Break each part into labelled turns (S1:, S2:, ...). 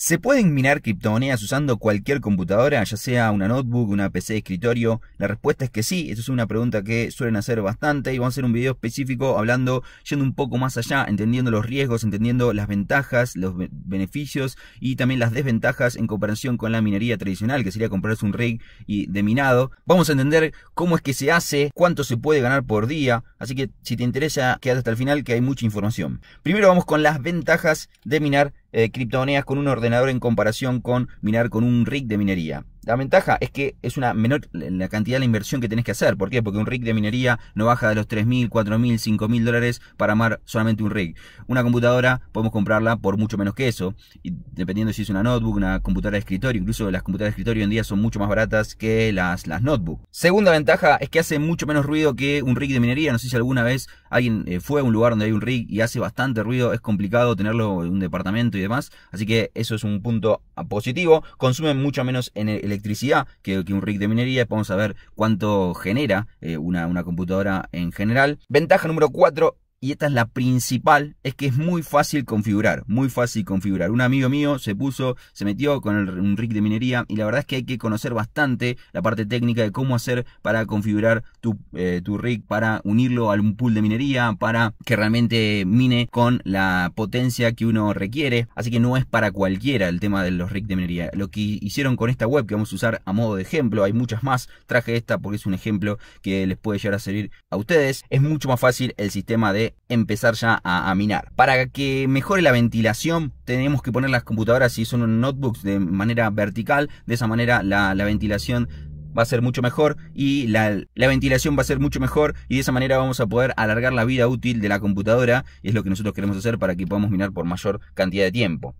S1: Se pueden minar criptomonedas usando cualquier computadora, ya sea una notebook, una PC de escritorio. La respuesta es que sí, esto es una pregunta que suelen hacer bastante y vamos a hacer un video específico hablando, yendo un poco más allá, entendiendo los riesgos, entendiendo las ventajas, los beneficios y también las desventajas en comparación con la minería tradicional, que sería comprarse un rig y de minado. Vamos a entender cómo es que se hace, cuánto se puede ganar por día, así que si te interesa, quédate hasta el final que hay mucha información. Primero vamos con las ventajas de minar eh, criptomonedas con un ordenador en comparación con minar con un rig de minería. La ventaja es que es una menor la cantidad de la inversión que tenés que hacer. ¿Por qué? Porque un rig de minería no baja de los 3.000, 4.000, 5.000 dólares para amar solamente un rig. Una computadora podemos comprarla por mucho menos que eso. Y dependiendo si es una notebook, una computadora de escritorio. Incluso las computadoras de escritorio hoy en día son mucho más baratas que las, las notebooks. Segunda ventaja es que hace mucho menos ruido que un rig de minería. No sé si alguna vez alguien eh, fue a un lugar donde hay un rig y hace bastante ruido. Es complicado tenerlo en un departamento y demás. Así que eso es un punto positivo. Consume mucho menos en el electricidad que, un rig de minería. Vamos a ver cuánto genera eh, una, una computadora en general. Ventaja número 4, y esta es la principal, es que es muy fácil configurar, muy fácil configurar. Un amigo mío se puso, se metió con un rig de minería y la verdad es que hay que conocer bastante la parte técnica de cómo hacer para configurar tu, eh, tu rig, para unirlo a un pool de minería, para que realmente mine con la potencia que uno requiere. Así que no es para cualquiera el tema de los rigs de minería. Lo que hicieron con esta web que vamos a usar a modo de ejemplo, hay muchas más, traje esta porque es un ejemplo que les puede llegar a servir a ustedes. Es mucho más fácil el sistema de empezar ya a, minar. Para que mejore la ventilación tenemos que poner las computadoras si son notebooks de manera vertical, de esa manera la, ventilación va a ser mucho mejor y la, ventilación va a ser mucho mejor y de esa manera vamos a poder alargar la vida útil de la computadora es lo que nosotros queremos hacer para que podamos minar por mayor cantidad de tiempo.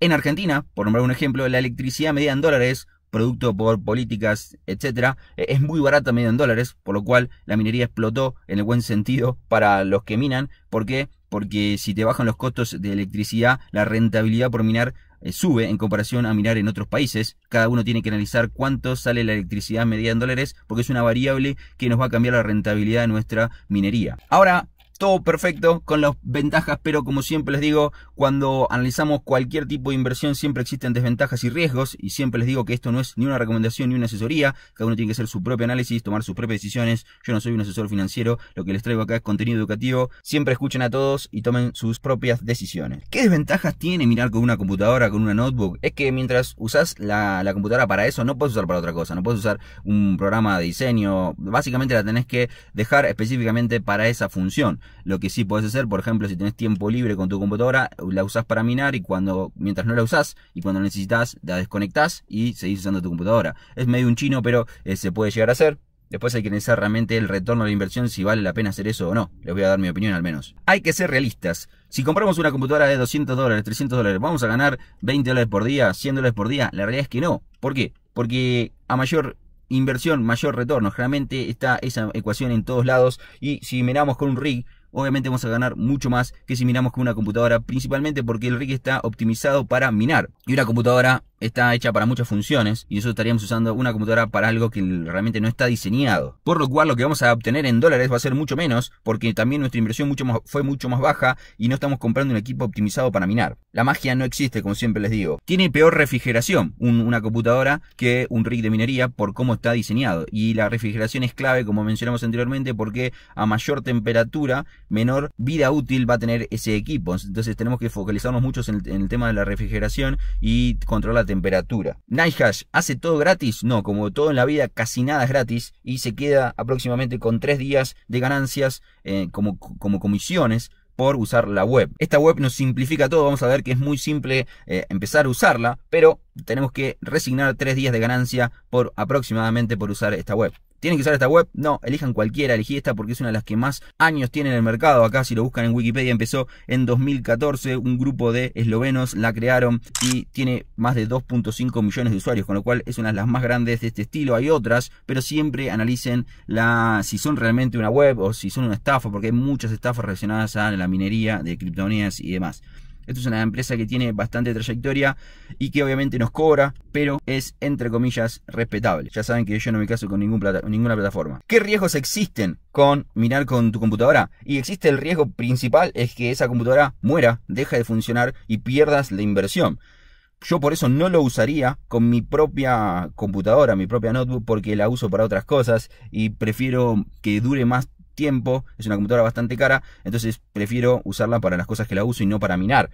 S1: En Argentina, por nombrar un ejemplo, la electricidad medida en dólares producto por políticas, etcétera, e-, es muy barata medio en dólares, por lo cual la minería explotó en el buen sentido para los que minan. ¿Por qué? Porque si te bajan los costos de electricidad, la rentabilidad por minar eh, sube en comparación a minar en otros países. Cada uno tiene que analizar cuánto sale la electricidad medida en dólares, porque es una variable que nos va a cambiar la rentabilidad de nuestra minería. Ahora, todo perfecto con las ventajas, pero como siempre les digo, cuando analizamos cualquier tipo de inversión siempre existen desventajas y riesgos y siempre les digo que esto no es ni una recomendación ni una asesoría, cada uno tiene que hacer su propio análisis, tomar sus propias decisiones, yo no soy un asesor financiero, lo que les traigo acá es contenido educativo, siempre escuchen a todos y tomen sus propias decisiones. ¿Qué desventajas tiene mirar con una computadora, con una notebook? Es que mientras usas la, computadora para eso, no puedes usar para otra cosa, no puedes usar un programa de diseño, básicamente la tenés que dejar específicamente para esa función. Lo que sí puedes hacer, por ejemplo, si tenés tiempo libre con tu computadora, la usás para minar y cuando, mientras no la usás y cuando necesitas, la desconectás y seguís usando tu computadora. Es medio un chino, pero eh, se puede llegar a hacer. Después hay que analizar realmente el retorno a la inversión, si vale la pena hacer eso o no. Les voy a dar mi opinión al menos. Hay que ser realistas. Si compramos una computadora de 200 dólares, 300 dólares, ¿vamos a ganar 20 dólares por día, 100 dólares por día? La realidad es que no. ¿Por qué? Porque a mayor inversión, mayor retorno. Generalmente está esa ecuación en todos lados. Y si miramos con un rig, obviamente vamos a ganar mucho más que si minamos con una computadora, principalmente porque el rig está optimizado para minar. Y una computadora está hecha para muchas funciones y eso estaríamos usando una computadora para algo que realmente no está diseñado. Por lo cual lo que vamos a obtener en dólares va a ser mucho menos porque también nuestra inversión fue mucho más baja y no estamos comprando un equipo optimizado para minar. La magia no existe, como siempre les digo. Tiene peor refrigeración una computadora que un rig de minería por cómo está diseñado. Y la refrigeración es clave, como mencionamos anteriormente, porque a mayor temperatura, menor vida útil va a tener ese equipo. Entonces tenemos que focalizarnos mucho en el tema de la refrigeración y controlar temperatura. Nighthash hace todo gratis, no, como todo en la vida casi nada es gratis y se queda aproximadamente con 3 días de ganancias eh, como, como comisiones por usar la web. Esta web nos simplifica todo, vamos a ver que es muy simple eh, empezar a usarla, pero tenemos que resignar tres días de ganancia por aproximadamente por usar esta web. ¿Tienen que usar esta web? No, elijan cualquiera, elegí esta porque es una de las que más años tiene en el mercado. Acá si lo buscan en Wikipedia empezó en 2014, un grupo de eslovenos la crearon y tiene más de 2.5 millones de usuarios, con lo cual es una de las más grandes de este estilo. Hay otras, pero siempre analicen la, si son realmente una web o si son una estafa, porque hay muchas estafas relacionadas a la minería de criptomonedas y demás. Esto es una empresa que tiene bastante trayectoria y que obviamente nos cobra, pero es entre comillas respetable. Ya saben que yo no me caso con ningún plata ninguna plataforma. ¿Qué riesgos existen con minar con tu computadora? Y existe el riesgo principal es que esa computadora muera, deja de funcionar y pierdas la inversión. Yo por eso no lo usaría con mi propia computadora, mi propia notebook, porque la uso para otras cosas y prefiero que dure más tiempo, es una computadora bastante cara, entonces prefiero usarla para las cosas que la uso y no para minar.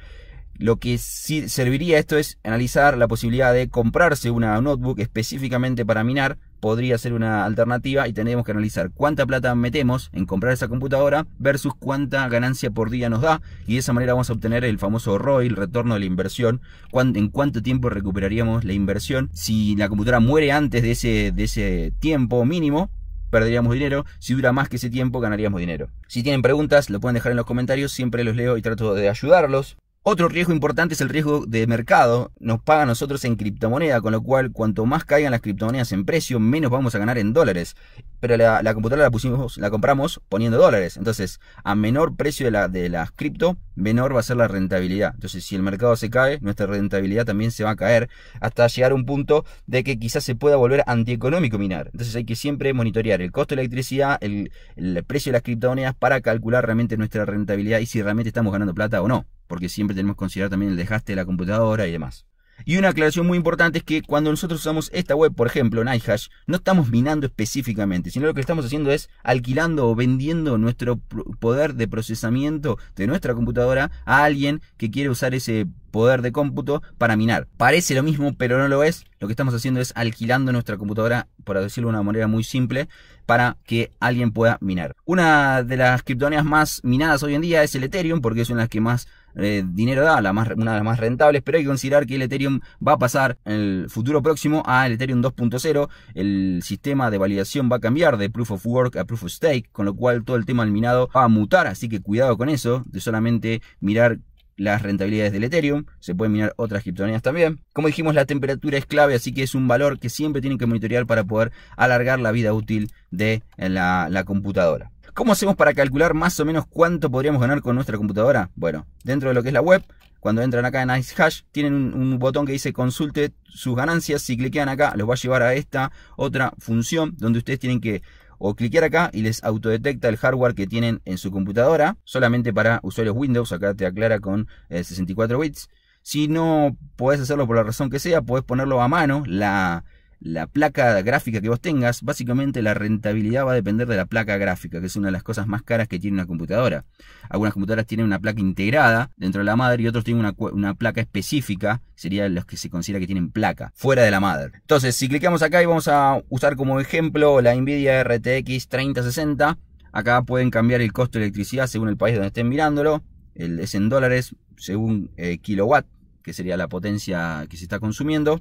S1: Lo que sí serviría esto es analizar la posibilidad de comprarse una notebook específicamente para minar, podría ser una alternativa y tendríamos que analizar cuánta plata metemos en comprar esa computadora versus cuánta ganancia por día nos da y de esa manera vamos a obtener el famoso ROI, el retorno de la inversión, en cuánto tiempo recuperaríamos la inversión si la computadora muere antes de ese, de ese tiempo mínimo perderíamos dinero. Si dura más que ese tiempo, ganaríamos dinero. Si tienen preguntas, lo pueden dejar en los comentarios, siempre los leo y trato de ayudarlos. Otro riesgo importante es el riesgo de mercado. Nos paga a nosotros en criptomoneda, con lo cual cuanto más caigan las criptomonedas en precio, menos vamos a ganar en dólares. Pero la, computadora la pusimos, la compramos poniendo dólares. Entonces, a menor precio de, la, de las cripto, menor va a ser la rentabilidad. Entonces, si el mercado se cae, nuestra rentabilidad también se va a caer hasta llegar a un punto de que quizás se pueda volver antieconómico minar. Entonces, hay que siempre monitorear el costo de electricidad, el, el precio de las criptomonedas para calcular realmente nuestra rentabilidad y si realmente estamos ganando plata o no. Porque siempre tenemos que considerar también el desgaste de la computadora y demás. Y una aclaración muy importante es que cuando nosotros usamos esta web, por ejemplo, Nighthash, no estamos minando específicamente, sino lo que estamos haciendo es alquilando o vendiendo nuestro poder de procesamiento de nuestra computadora a alguien que quiere usar ese poder de cómputo para minar. Parece lo mismo, pero no lo es. Lo que estamos haciendo es alquilando nuestra computadora, por decirlo de una manera muy simple, para que alguien pueda minar. Una de las criptomonedas más minadas hoy en día es el Ethereum, porque es una de las que más eh, dinero da, la más, una de las más rentables, pero hay que considerar que el Ethereum va a pasar en el futuro próximo al Ethereum 2.0. El sistema de validación va a cambiar de Proof of Work a Proof of Stake, con lo cual todo el tema del minado va a mutar, así que cuidado con eso, de solamente mirar las rentabilidades del Ethereum, se pueden minar otras criptomonedas también. Como dijimos, la temperatura es clave, así que es un valor que siempre tienen que monitorear para poder alargar la vida útil de la, computadora. ¿Cómo hacemos para calcular más o menos cuánto podríamos ganar con nuestra computadora? Bueno, dentro de lo que es la web, cuando entran acá en IceHash, tienen un, un, botón que dice consulte sus ganancias. Si cliquean acá, los va a llevar a esta otra función donde ustedes tienen que o cliquear acá y les autodetecta el hardware que tienen en su computadora, solamente para usuarios Windows, acá te aclara con 64 eh, bits. Si no puedes hacerlo por la razón que sea, puedes ponerlo a mano, la, la placa gráfica que vos tengas, básicamente la rentabilidad va a depender de la placa gráfica, que es una de las cosas más caras que tiene una computadora. Algunas computadoras tienen una placa integrada dentro de la madre y otros tienen una, placa específica, serían los que se considera que tienen placa fuera de la madre. Entonces, si clicamos acá y vamos a usar como ejemplo la Nvidia RTX 3060, acá pueden cambiar el costo de electricidad según el país donde estén mirándolo, el, es en dólares según eh, kilowatt, que sería la potencia que se está consumiendo.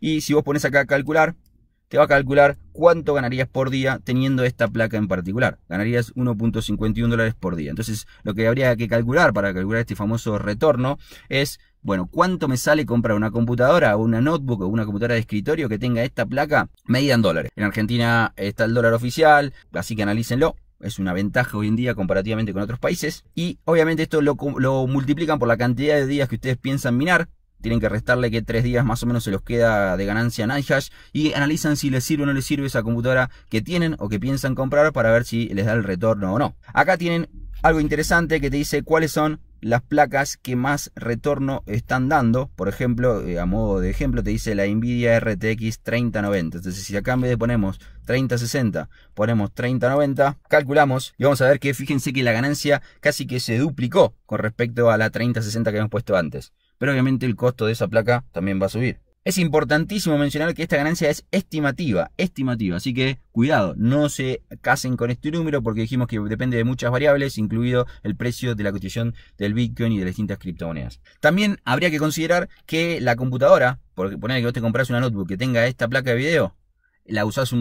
S1: Y si vos pones acá calcular, te va a calcular cuánto ganarías por día teniendo esta placa en particular. Ganarías 1.51 dólares por día. Entonces, lo que habría que calcular para calcular este famoso retorno es, bueno, cuánto me sale comprar una computadora o una notebook o una computadora de escritorio que tenga esta placa medida en dólares. En Argentina está el dólar oficial, así que analícenlo es una ventaja hoy en día comparativamente con otros países. Y obviamente esto lo, multiplican por la cantidad de días que ustedes piensan minar tienen que restarle que tres días más o menos se los queda de ganancia en iHash y analizan si les sirve o no les sirve esa computadora que tienen o que piensan comprar para ver si les da el retorno o no. Acá tienen algo interesante que te dice cuáles son las placas que más retorno están dando. Por ejemplo, eh, a modo de ejemplo, te dice la Nvidia RTX 3090. Entonces, si acá en vez de ponemos 3060, ponemos 3090, calculamos y vamos a ver que fíjense que la ganancia casi que se duplicó con respecto a la 3060 que habíamos puesto antes pero obviamente el costo de esa placa también va a subir. Es importantísimo mencionar que esta ganancia es estimativa, estimativa, así que cuidado, no se casen con este número porque dijimos que depende de muchas variables, incluido el precio de la cotización del Bitcoin y de las distintas criptomonedas. También habría que considerar que la computadora, porque poner que vos te compras una notebook que tenga esta placa de video, la usás un,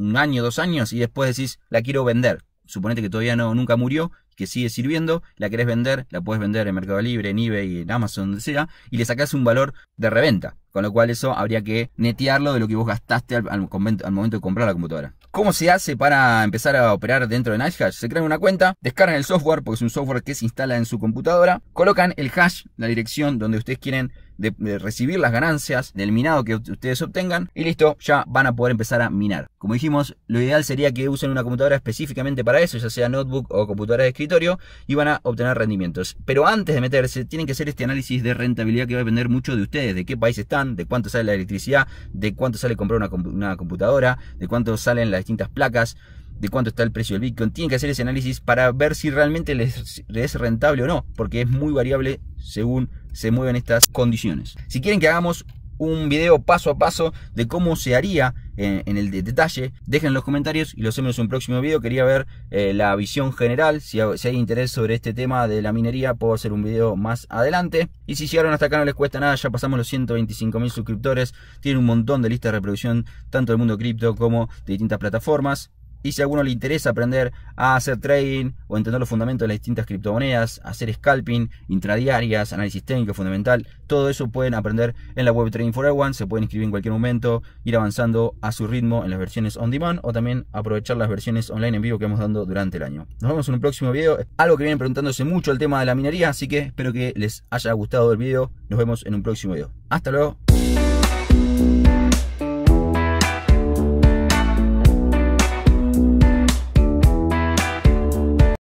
S1: un año, dos años y después decís, la quiero vender, suponete que todavía no, nunca murió que sigue sirviendo, la querés vender, la puedes vender en Mercado Libre, en eBay, en Amazon, donde sea, y le sacás un valor de reventa. Con lo cual eso habría que netearlo de lo que vos gastaste al, al momento de comprar la computadora. ¿Cómo se hace para empezar a operar dentro de NiceHash? Se crean una cuenta, descargan el software, porque es un software que se instala en su computadora, colocan el hash, la dirección donde ustedes quieren de, recibir las ganancias del minado que ustedes obtengan y listo, ya van a poder empezar a minar. Como dijimos, lo ideal sería que usen una computadora específicamente para eso, ya sea notebook o computadora de escritorio, y van a obtener rendimientos. Pero antes de meterse, tienen que hacer este análisis de rentabilidad que va a depender mucho de ustedes, de qué país están, de cuánto sale la electricidad, de cuánto sale comprar una, una computadora, de cuánto salen las distintas placas de cuánto está el precio del Bitcoin. Tienen que hacer ese análisis para ver si realmente les, es rentable o no, porque es muy variable según se mueven estas condiciones. Si quieren que hagamos un video paso a paso de cómo se haría eh, en, el detalle. Dejen en los comentarios y los vemos en un próximo video. Quería ver eh, la visión general. Si, si, hay interés sobre este tema de la minería, puedo hacer un video más adelante. Y si llegaron hasta acá no les cuesta nada, ya pasamos los 125.000 mil suscriptores. Tienen un montón de listas de reproducción, tanto del mundo cripto como de distintas plataformas. Y si a alguno le interesa aprender a hacer trading o entender los fundamentos de las distintas criptomonedas, hacer scalping, intradiarias, análisis técnico fundamental, todo eso pueden aprender en la web Trading for Everyone. Se pueden inscribir en cualquier momento, ir avanzando a su ritmo en las versiones on demand o también aprovechar las versiones online en vivo que hemos dando durante el año. Nos vemos en un próximo video. Algo que vienen preguntándose mucho el tema de la minería, así que espero que les haya gustado el video. Nos vemos en un próximo video. Hasta luego.